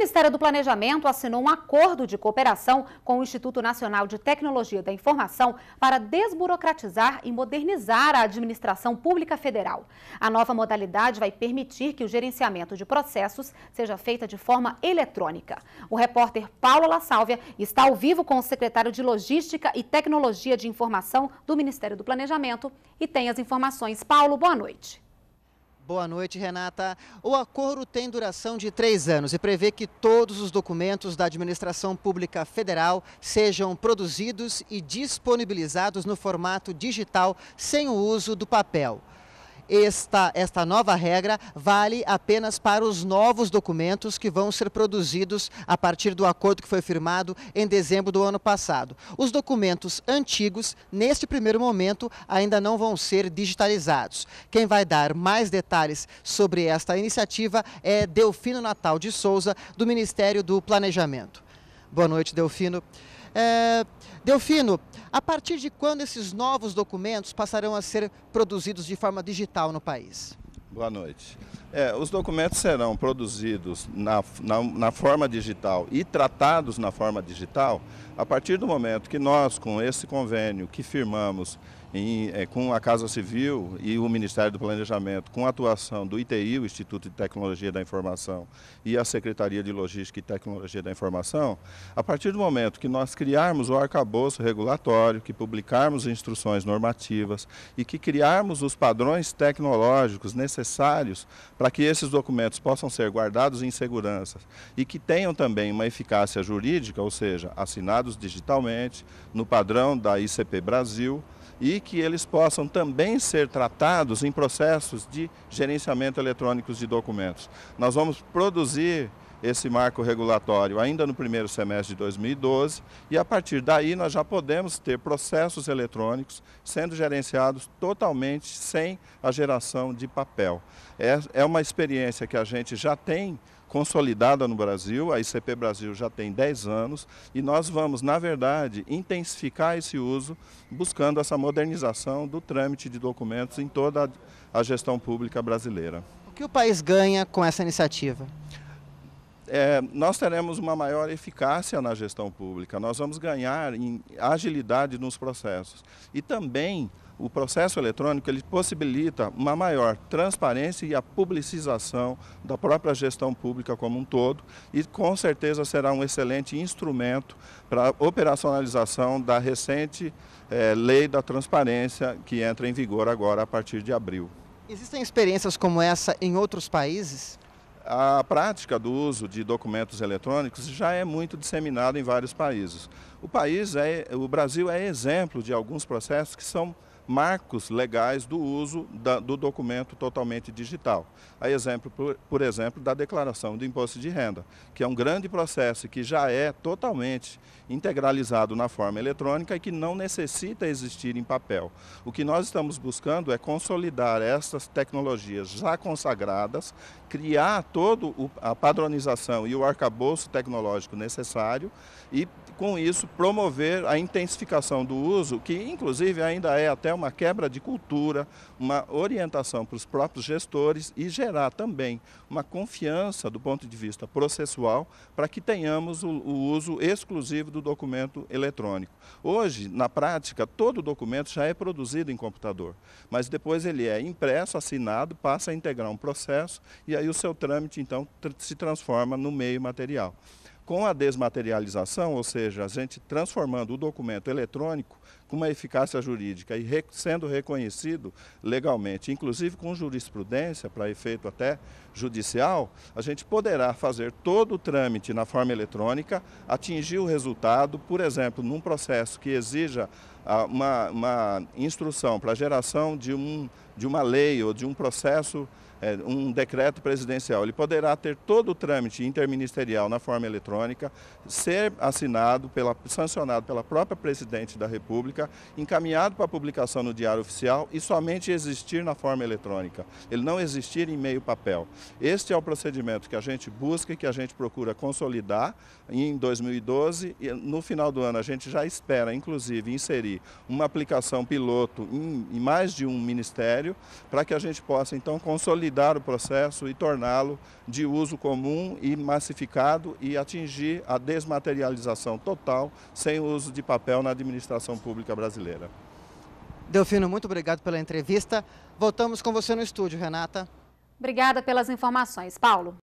Ministério do Planejamento assinou um acordo de cooperação com o Instituto Nacional de Tecnologia da Informação para desburocratizar e modernizar a administração pública federal. A nova modalidade vai permitir que o gerenciamento de processos seja feita de forma eletrônica. O repórter Paulo La Sálvia está ao vivo com o secretário de Logística e Tecnologia de Informação do Ministério do Planejamento e tem as informações. Paulo, boa noite. Boa noite, Renata. O acordo tem duração de três anos e prevê que todos os documentos da administração pública federal sejam produzidos e disponibilizados no formato digital, sem o uso do papel esta, esta nova regra vale apenas para os novos documentos que vão ser produzidos a partir do acordo que foi firmado em dezembro do ano passado. Os documentos antigos, neste primeiro momento, ainda não vão ser digitalizados. Quem vai dar mais detalhes sobre esta iniciativa é Delfino Natal de Souza, do Ministério do Planejamento. Boa noite, Delfino. É, Delfino, a partir de quando esses novos documentos passarão a ser produzidos de forma digital no país? Boa noite. É, os documentos serão produzidos na, na, na, forma digital e tratados na forma digital a partir do momento que nós, com esse convênio que firmamos em, é, com a Casa Civil e o Ministério do Planejamento, com a atuação do ITI, o Instituto de Tecnologia da Informação, e a Secretaria de Logística e Tecnologia da Informação, a partir do momento que nós criarmos o arcabouço regulatório, que publicarmos instruções normativas e que criarmos os padrões tecnológicos necessários para que esses documentos possam ser guardados em segurança e que tenham também uma eficácia jurídica, ou seja, assinados digitalmente, no padrão da ICP Brasil, e que eles possam também ser tratados em processos de gerenciamento eletrônicos de documentos. Nós vamos produzir esse marco regulatório ainda no primeiro semestre de 2012 e a partir daí nós já podemos ter processos eletrônicos sendo gerenciados totalmente sem a geração de papel. É, é uma experiência que a gente já tem consolidada no Brasil, a ICP Brasil já tem 10 anos e nós vamos, na verdade, intensificar esse uso buscando essa modernização do trâmite de documentos em toda a gestão pública brasileira. O que o país ganha com essa iniciativa? é, nós teremos uma maior eficácia na gestão pública, nós vamos ganhar em agilidade nos processos. E também o processo eletrônico ele possibilita uma maior transparência e a publicização da própria gestão pública como um todo e com certeza será um excelente instrumento para a operacionalização da recente é, lei da transparência que entra em vigor agora a partir de abril. Existem experiências como essa em outros países? a prática do uso de documentos eletrônicos já é muito disseminada em vários países. O país é, o Brasil é exemplo de alguns processos que são marcos legais do uso da, do documento totalmente digital. A exemplo, por, por exemplo, da declaração do imposto de renda, que é um grande processo que já é totalmente integralizado na forma eletrônica e que não necessita existir em papel. O que nós estamos buscando é consolidar essas tecnologias já consagradas, criar toda a padronização e o arcabouço tecnológico necessário e com isso promover a intensificação do uso, que inclusive ainda é até uma quebra de cultura, uma orientação para os próprios gestores e gerar também uma confiança do ponto de vista processual para que tenhamos o, o uso exclusivo do documento eletrônico. Hoje, na prática, todo documento já é produzido em computador, mas depois ele é impresso, assinado, passa a integrar um processo e aí o seu trâmite então tr se transforma no meio material com a desmaterialização, ou seja, a gente transformando o documento eletrônico com uma eficácia jurídica e sendo reconhecido legalmente, inclusive com jurisprudência para efeito até judicial, a gente poderá fazer todo o trâmite na forma eletrônica, atingir o resultado, por exemplo, num processo que exija uma, uma instrução para a geração de, um, de uma lei ou de um processo, é, um decreto presidencial. Ele poderá ter todo o trâmite interministerial na forma eletrônica, ser assinado, pela, sancionado pela própria Presidente da República, encaminhado para publicação no Diário Oficial e somente existir na forma eletrônica. Ele não existir em meio papel. Este é o procedimento que a gente busca e que a gente procura consolidar em 2012. E no final do ano, a gente já espera, inclusive, inserir uma aplicação piloto em, em mais de um ministério, para que a gente possa então consolidar o processo e torná-lo de uso comum e massificado e atingir a desmaterialização total sem o uso de papel na administração pública brasileira. Delfino, muito obrigado pela entrevista. Voltamos com você no estúdio, Renata. Obrigada pelas informações, Paulo.